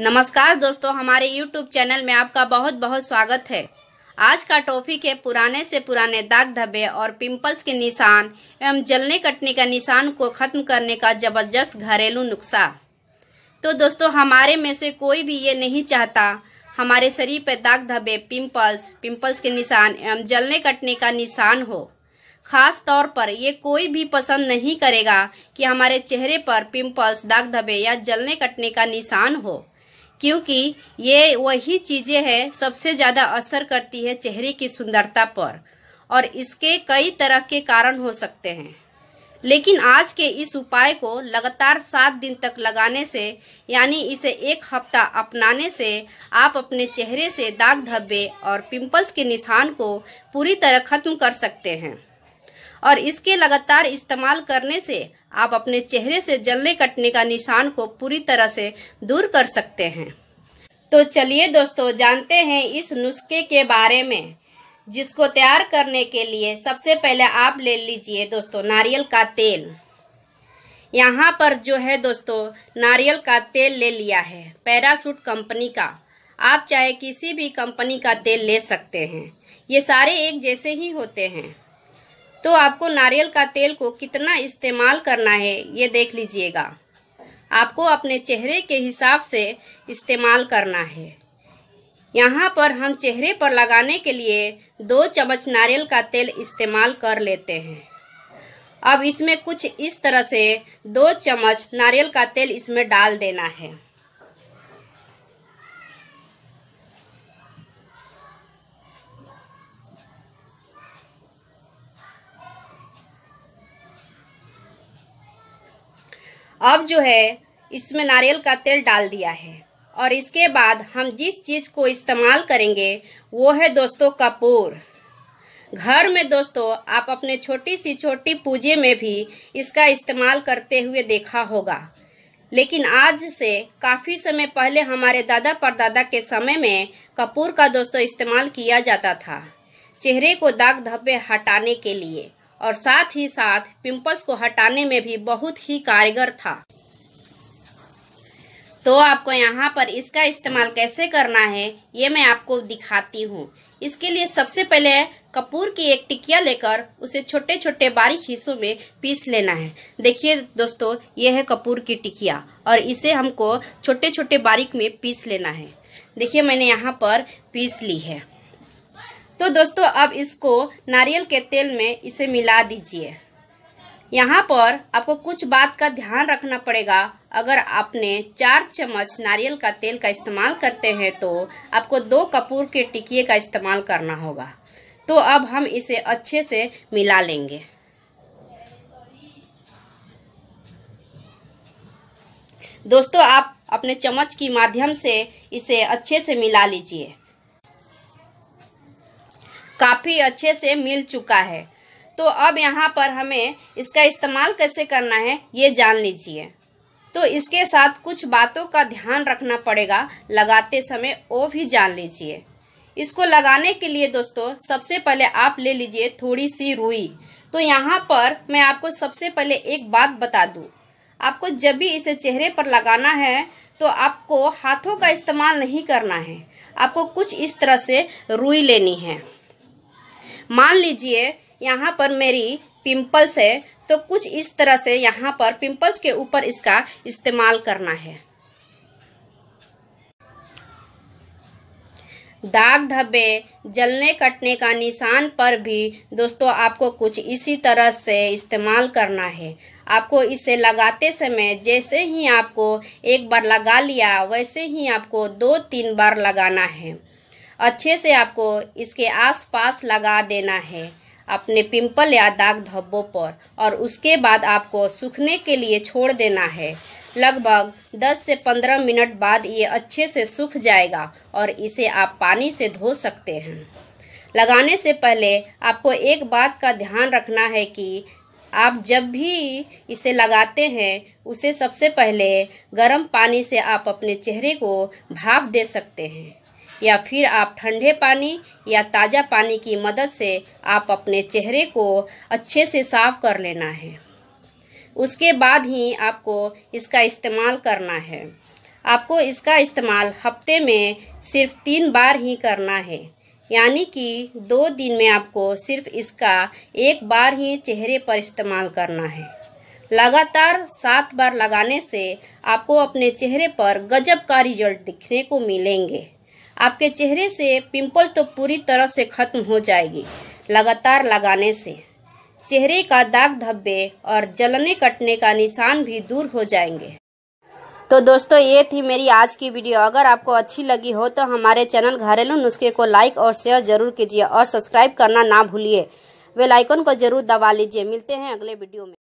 नमस्कार दोस्तों हमारे YouTube चैनल में आपका बहुत बहुत स्वागत है आज का टॉपिक है पुराने से पुराने दाग धब्बे और पिंपल्स के निशान एवं जलने कटने का निशान को खत्म करने का जबरदस्त घरेलू नुस्खा तो दोस्तों हमारे में से कोई भी ये नहीं चाहता हमारे शरीर पर दाग धब्बे पिंपल्स पिंपल्स के निशान एवं जलने कटने का निशान हो खास तौर पर ये कोई भी पसंद नहीं करेगा कि हमारे चेहरे पर पिंपल्स दाग धब्बे या जलने कटने का निशान हो क्योंकि ये वही चीजें हैं सबसे ज्यादा असर करती है चेहरे की सुंदरता पर और इसके कई तरह के कारण हो सकते हैं लेकिन आज के इस उपाय को लगातार सात दिन तक लगाने से यानी इसे एक हफ्ता अपनाने से आप अपने चेहरे से दाग धब्बे और पिंपल्स के निशान को पूरी तरह खत्म कर सकते हैं और इसके लगातार इस्तेमाल करने से आप अपने चेहरे से जलने कटने का निशान को पूरी तरह से दूर कर सकते हैं तो चलिए दोस्तों जानते हैं इस नुस्खे के बारे में जिसको तैयार करने के लिए सबसे पहले आप ले लीजिए दोस्तों नारियल का तेल यहाँ पर जो है दोस्तों नारियल का तेल ले लिया है पैरासूट कंपनी का आप चाहे किसी भी कंपनी का तेल ले सकते हैं ये सारे एक जैसे ही होते हैं तो आपको नारियल का तेल को कितना इस्तेमाल करना है ये देख लीजिएगा आपको अपने चेहरे के हिसाब से इस्तेमाल करना है यहाँ पर हम चेहरे पर लगाने के लिए दो चम्मच नारियल का तेल इस्तेमाल कर लेते हैं अब इसमें कुछ इस तरह से दो चम्मच नारियल का तेल इसमें डाल देना है अब जो है इसमें नारियल का तेल डाल दिया है और इसके बाद हम जिस चीज़ को इस्तेमाल करेंगे वो है दोस्तों कपूर घर में दोस्तों आप अपने छोटी सी छोटी पूजे में भी इसका इस्तेमाल करते हुए देखा होगा लेकिन आज से काफी समय पहले हमारे दादा परदादा के समय में कपूर का दोस्तों इस्तेमाल किया जाता था चेहरे को दाग धब्बे हटाने के लिए और साथ ही साथ पिंपल्स को हटाने में भी बहुत ही कारगर था तो आपको यहाँ पर इसका इस्तेमाल कैसे करना है ये मैं आपको दिखाती हूँ इसके लिए सबसे पहले कपूर की एक टिकिया लेकर उसे छोटे छोटे बारीक हिस्सों में पीस लेना है देखिए दोस्तों ये है कपूर की टिकिया और इसे हमको छोटे छोटे बारीक में पीस लेना है देखिए मैंने यहाँ पर पीस ली है तो दोस्तों अब इसको नारियल के तेल में इसे मिला दीजिए यहाँ पर आपको कुछ बात का ध्यान रखना पड़ेगा अगर आपने चार चम्मच नारियल का तेल का इस्तेमाल करते हैं तो आपको दो कपूर के टिकिए का इस्तेमाल करना होगा तो अब हम इसे अच्छे से मिला लेंगे दोस्तों आप अपने चम्मच की माध्यम से इसे अच्छे से मिला लीजिए काफ़ी अच्छे से मिल चुका है तो अब यहाँ पर हमें इसका इस्तेमाल कैसे करना है ये जान लीजिए तो इसके साथ कुछ बातों का ध्यान रखना पड़ेगा लगाते समय वो भी जान लीजिए इसको लगाने के लिए दोस्तों सबसे पहले आप ले लीजिए थोड़ी सी रुई तो यहाँ पर मैं आपको सबसे पहले एक बात बता दूँ आपको जब भी इसे चेहरे पर लगाना है तो आपको हाथों का इस्तेमाल नहीं करना है आपको कुछ इस तरह से रुई लेनी है मान लीजिए यहाँ पर मेरी पिंपल्स है तो कुछ इस तरह से यहाँ पर पिंपल्स के ऊपर इसका इस्तेमाल करना है दाग धब्बे जलने कटने का निशान पर भी दोस्तों आपको कुछ इसी तरह से इस्तेमाल करना है आपको इसे लगाते समय जैसे ही आपको एक बार लगा लिया वैसे ही आपको दो तीन बार लगाना है अच्छे से आपको इसके आसपास लगा देना है अपने पिंपल या दाग धब्बों पर और उसके बाद आपको सूखने के लिए छोड़ देना है लगभग 10 से 15 मिनट बाद ये अच्छे से सूख जाएगा और इसे आप पानी से धो सकते हैं लगाने से पहले आपको एक बात का ध्यान रखना है कि आप जब भी इसे लगाते हैं उसे सबसे पहले गर्म पानी से आप अपने चेहरे को भाप दे सकते हैं या फिर आप ठंडे पानी या ताज़ा पानी की मदद से आप अपने चेहरे को अच्छे से साफ कर लेना है उसके बाद ही आपको इसका इस्तेमाल करना है आपको इसका इस्तेमाल हफ्ते में सिर्फ तीन बार ही करना है यानी कि दो दिन में आपको सिर्फ इसका एक बार ही चेहरे पर इस्तेमाल करना है लगातार सात बार लगाने से आपको अपने चेहरे पर गजब का रिजल्ट दिखने को मिलेंगे आपके चेहरे से पिंपल तो पूरी तरह से खत्म हो जाएगी लगातार लगाने से चेहरे का दाग धब्बे और जलने कटने का निशान भी दूर हो जाएंगे तो दोस्तों ये थी मेरी आज की वीडियो अगर आपको अच्छी लगी हो तो हमारे चैनल घरेलू नुस्खे को लाइक और शेयर जरूर कीजिए और सब्सक्राइब करना ना भूलिए वे लाइकन को जरूर दबा लीजिए मिलते हैं अगले वीडियो में